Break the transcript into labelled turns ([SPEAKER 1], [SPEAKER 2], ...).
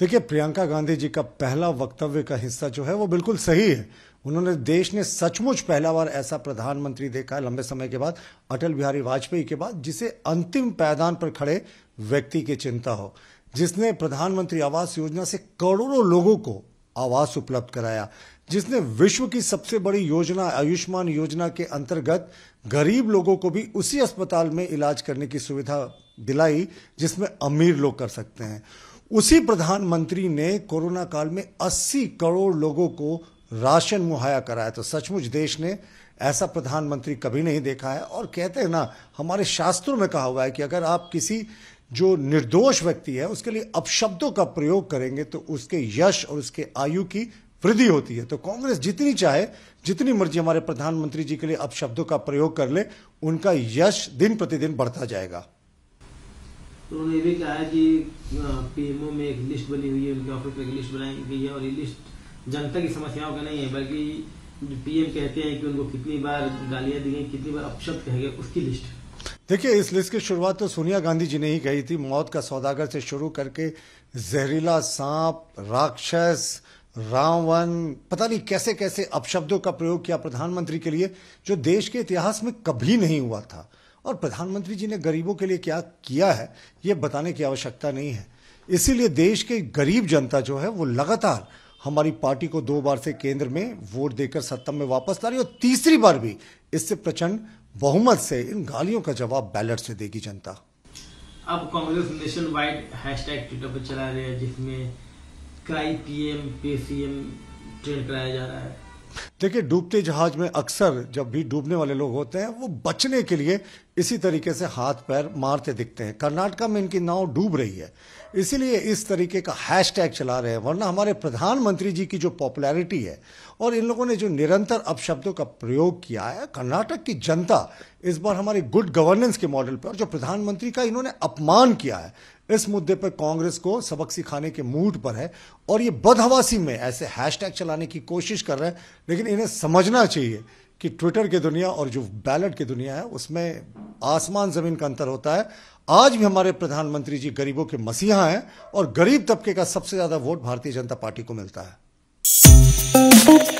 [SPEAKER 1] देखिए प्रियंका गांधी जी का पहला वक्तव्य का हिस्सा जो है वो बिल्कुल सही है उन्होंने देश ने सचमुच पहला बार ऐसा प्रधानमंत्री देखा है लंबे समय के बाद अटल बिहारी वाजपेयी के बाद जिसे अंतिम पैदान पर खड़े व्यक्ति की चिंता हो जिसने प्रधानमंत्री आवास योजना से करोड़ों लोगों को आवास उपलब्ध कराया जिसने विश्व की सबसे बड़ी योजना आयुष्मान योजना के अंतर्गत गरीब लोगों को भी उसी अस्पताल में इलाज करने की सुविधा दिलाई जिसमें अमीर लोग कर सकते हैं उसी प्रधानमंत्री ने कोरोना काल में 80 करोड़ लोगों को राशन मुहैया कराया तो सचमुच देश ने ऐसा प्रधानमंत्री कभी नहीं देखा है और कहते हैं ना हमारे शास्त्रों में कहा हुआ है कि अगर आप किसी जो निर्दोष व्यक्ति है उसके लिए अपशब्दों का प्रयोग करेंगे तो उसके यश और उसके आयु की वृद्धि होती है तो कांग्रेस जितनी चाहे जितनी मर्जी हमारे प्रधानमंत्री जी के लिए अपशब्दों का प्रयोग कर ले उनका यश दिन प्रतिदिन बढ़ता जाएगा
[SPEAKER 2] तो उन्होंने ये भी कहा है कि पीएमओ में एक लिस्ट बनी हुई है उनके ऑफिस में एक लिस्ट बनाई गई है और ये लिस्ट जनता की समस्याओं का नहीं है बल्कि पीएम कहते हैं कि उनको कितनी बार गालियां दी गई कितनी बार अपशब्द कहे गए उसकी लिस्ट
[SPEAKER 1] देखिए इस लिस्ट की शुरुआत तो सोनिया गांधी जी ने ही कही थी मौत का सौदागर से शुरू करके जहरीला सांप राक्षस रावण पता नहीं कैसे कैसे अपशब्दों का प्रयोग किया प्रधानमंत्री के लिए जो देश के इतिहास में कभी नहीं हुआ था और प्रधानमंत्री जी ने गरीबों के लिए क्या किया है ये बताने की आवश्यकता नहीं है इसीलिए देश के गरीब जनता जो है वो लगातार हमारी पार्टी को दो बार से केंद्र में वोट देकर सत्ता में वापस ला रही और तीसरी बार भी इससे प्रचंड बहुमत से इन गालियों का जवाब बैलेट से देगी जनता
[SPEAKER 2] अब Congress nationwide hashtag Twitter पर चला रहे हैं जिसमें क्राई पीएम पीसीएम ट्रेंड कराया जा रहा है
[SPEAKER 1] देखिए डूबते जहाज में अक्सर जब भी डूबने वाले लोग होते हैं वो बचने के लिए इसी तरीके से हाथ पैर मारते दिखते हैं कर्नाटका में इनकी नाव डूब रही है इसीलिए इस तरीके का हैशटैग चला रहे हैं वरना हमारे प्रधानमंत्री जी की जो पॉपुलैरिटी है और इन लोगों ने जो निरंतर अपशब्दों का प्रयोग किया है कर्नाटक की जनता इस बार हमारे गुड गवर्नेंस के मॉडल पर और जो प्रधानमंत्री का इन्होंने अपमान किया है इस मुद्दे पर कांग्रेस को सबक सिखाने के मूड पर है और ये बदहवासी में ऐसे हैशटैग चलाने की कोशिश कर रहे हैं लेकिन इन्हें समझना चाहिए कि ट्विटर की दुनिया और जो बैलेट की दुनिया है उसमें आसमान जमीन का अंतर होता है आज भी हमारे प्रधानमंत्री जी गरीबों के मसीहा हैं और गरीब तबके का सबसे ज्यादा वोट भारतीय जनता पार्टी को मिलता
[SPEAKER 2] है